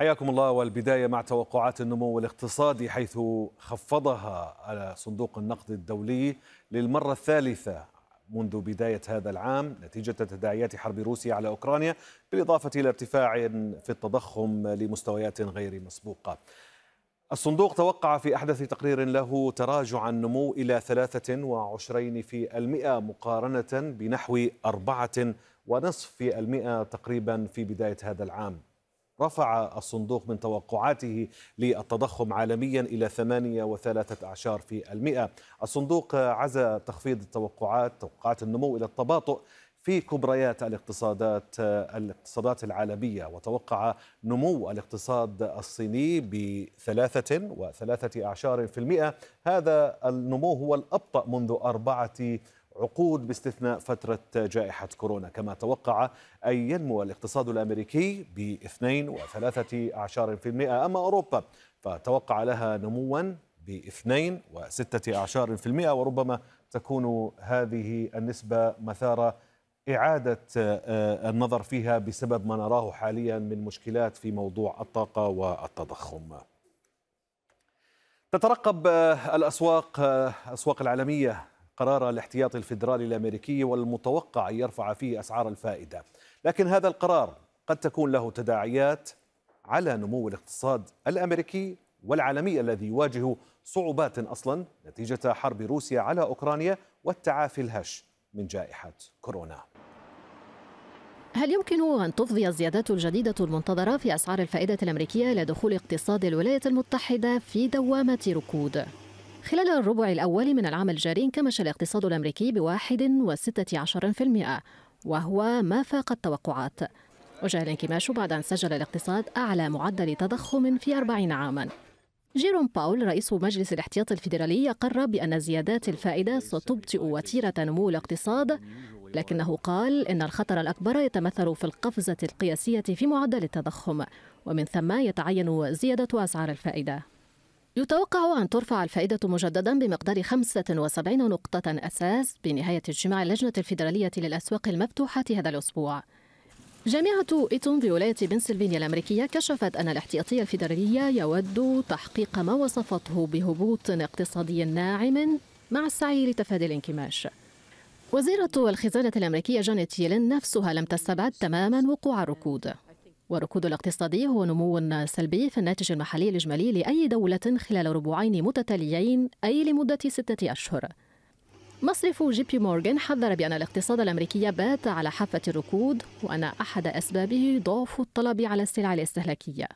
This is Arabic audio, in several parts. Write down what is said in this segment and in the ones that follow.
حياكم الله والبدايه مع توقعات النمو الاقتصادي حيث خفضها على صندوق النقد الدولي للمره الثالثه منذ بدايه هذا العام نتيجه تداعيات حرب روسيا على اوكرانيا بالاضافه الى ارتفاع في التضخم لمستويات غير مسبوقه. الصندوق توقع في احدث تقرير له تراجع النمو الى 23% مقارنه بنحو 4.5% تقريبا في بدايه هذا العام. رفع الصندوق من توقعاته للتضخم عالميا إلى ثمانية وثلاثة أعشار في المئة الصندوق عزى تخفيض التوقعات توقعات النمو إلى التباطؤ في كبريات الاقتصادات الاقتصادات العالمية وتوقع نمو الاقتصاد الصيني بثلاثة وثلاثة أعشار في المئة هذا النمو هو الأبطأ منذ أربعة عقود باستثناء فترة جائحة كورونا كما توقع أن ينمو الاقتصاد الأمريكي ب 2.3% أما أوروبا فتوقع لها نموا ب 2.6% وربما تكون هذه النسبة مثارة إعادة آه، النظر فيها بسبب ما نراه حاليا من مشكلات في موضوع الطاقة والتضخم تترقب آه، الأسواق آه، أسواق العالمية قرار الاحتياطي الفيدرالي الامريكي والمتوقع ان يرفع فيه اسعار الفائده لكن هذا القرار قد تكون له تداعيات على نمو الاقتصاد الامريكي والعالمي الذي يواجه صعوبات اصلا نتيجه حرب روسيا على اوكرانيا والتعافي الهش من جائحه كورونا. هل يمكن أن تفضي الزيادات الجديدة المنتظرة في أسعار الفائدة الأمريكية إلى دخول اقتصاد الولايات المتحدة في دوامة ركود؟ خلال الربع الأول من العام الجاري انكمش الاقتصاد الأمريكي بواحد وستة عشر في المئة وهو ما فاق التوقعات وجاء الانكماش بعد أن سجل الاقتصاد أعلى معدل تضخم في أربعين عاماً جيروم باول رئيس مجلس الاحتياط الفيدرالي قرر بأن زيادات الفائدة ستبطئ وتيرة نمو الاقتصاد لكنه قال إن الخطر الأكبر يتمثل في القفزة القياسية في معدل التضخم ومن ثم يتعين زيادة أسعار الفائدة يتوقع أن ترفع الفائدة مجددا بمقدار 75 نقطة أساس بنهاية اجتماع اللجنة الفيدرالية للأسواق المفتوحة هذا الأسبوع جامعة إيتون بولاية بنسلفانيا الأمريكية كشفت أن الاحتياطي الفيدرالية يود تحقيق ما وصفته بهبوط اقتصادي ناعم مع السعي لتفادي الانكماش وزيرة الخزانة الأمريكية جانيت يلين نفسها لم تستبعد تماما وقوع الركود والركود الاقتصادي هو نمو سلبي في الناتج المحلي الإجمالي لأي دولة خلال ربوعين متتاليين أي لمدة ستة أشهر مصرف جي بي مورغان حذر بأن الاقتصاد الأمريكي بات على حافة الركود وأن أحد أسبابه ضعف الطلب على السلع الاستهلاكية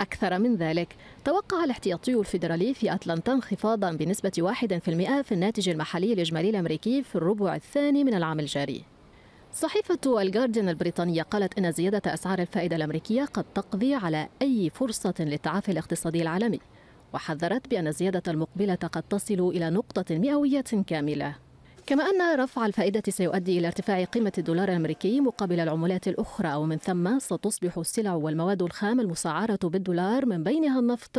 أكثر من ذلك توقع الاحتياطي الفيدرالي في أتلانتا انخفاضا بنسبة 1% في الناتج المحلي الإجمالي الأمريكي في الربع الثاني من العام الجاري صحيفة الجارديان البريطانية قالت إن زيادة أسعار الفائدة الأمريكية قد تقضي على أي فرصة للتعافي الاقتصادي العالمي وحذرت بأن الزيادة المقبلة قد تصل إلى نقطة مئوية كاملة كما أن رفع الفائدة سيؤدي إلى ارتفاع قيمة الدولار الأمريكي مقابل العملات الأخرى ومن ثم ستصبح السلع والمواد الخام المسعرة بالدولار من بينها النفط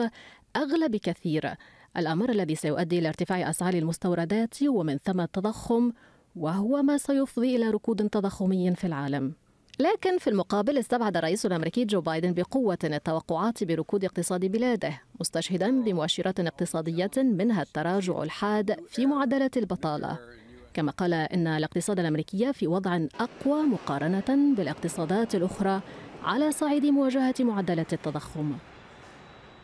أغلى بكثير الأمر الذي سيؤدي إلى ارتفاع أسعار المستوردات ومن ثم التضخم وهو ما سيفضي إلى ركود تضخمي في العالم لكن في المقابل استبعد الرئيس الامريكي جو بايدن بقوه التوقعات بركود اقتصاد بلاده مستشهدا بمؤشرات اقتصاديه منها التراجع الحاد في معدلات البطاله كما قال ان الاقتصاد الامريكي في وضع اقوى مقارنه بالاقتصادات الاخرى على صعيد مواجهه معدلات التضخم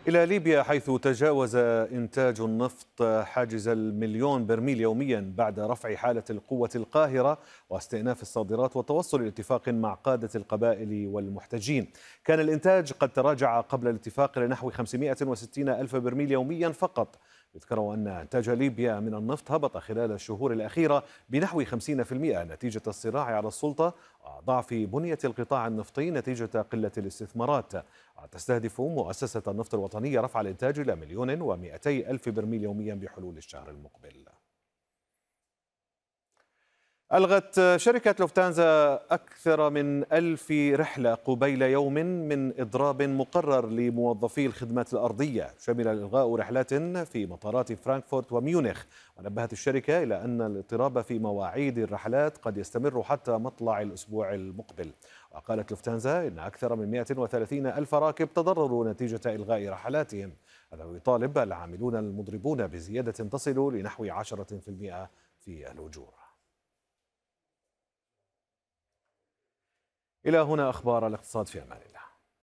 إلى ليبيا حيث تجاوز إنتاج النفط حاجز المليون برميل يوميا بعد رفع حالة القوة القاهرة واستئناف الصادرات والتوصل لاتفاق مع قادة القبائل والمحتجين كان الإنتاج قد تراجع قبل الاتفاق لنحو 560 ألف برميل يوميا فقط يذكر أن إنتاج ليبيا من النفط هبط خلال الشهور الأخيرة بنحو 50% نتيجة الصراع على السلطة وضعف بنية القطاع النفطي نتيجة قلة الاستثمارات تستهدف مؤسسة النفط الوطنية رفع الإنتاج إلى مليون ومئتي ألف برميل يوميا بحلول الشهر المقبل ألغت شركة لوفتانزا أكثر من ألف رحلة قبيل يوم من إضراب مقرر لموظفي الخدمات الأرضية شمل إلغاء رحلات في مطارات فرانكفورت وميونخ ونبهت الشركة إلى أن الاضطراب في مواعيد الرحلات قد يستمر حتى مطلع الأسبوع المقبل وقالت لوفتانزا إن أكثر من 130 ألف راكب تضرروا نتيجة إلغاء رحلاتهم هذا يطالب العاملون المضربون بزيادة تصل لنحو 10% في الأجور إلى هنا أخبار الاقتصاد في أمان الله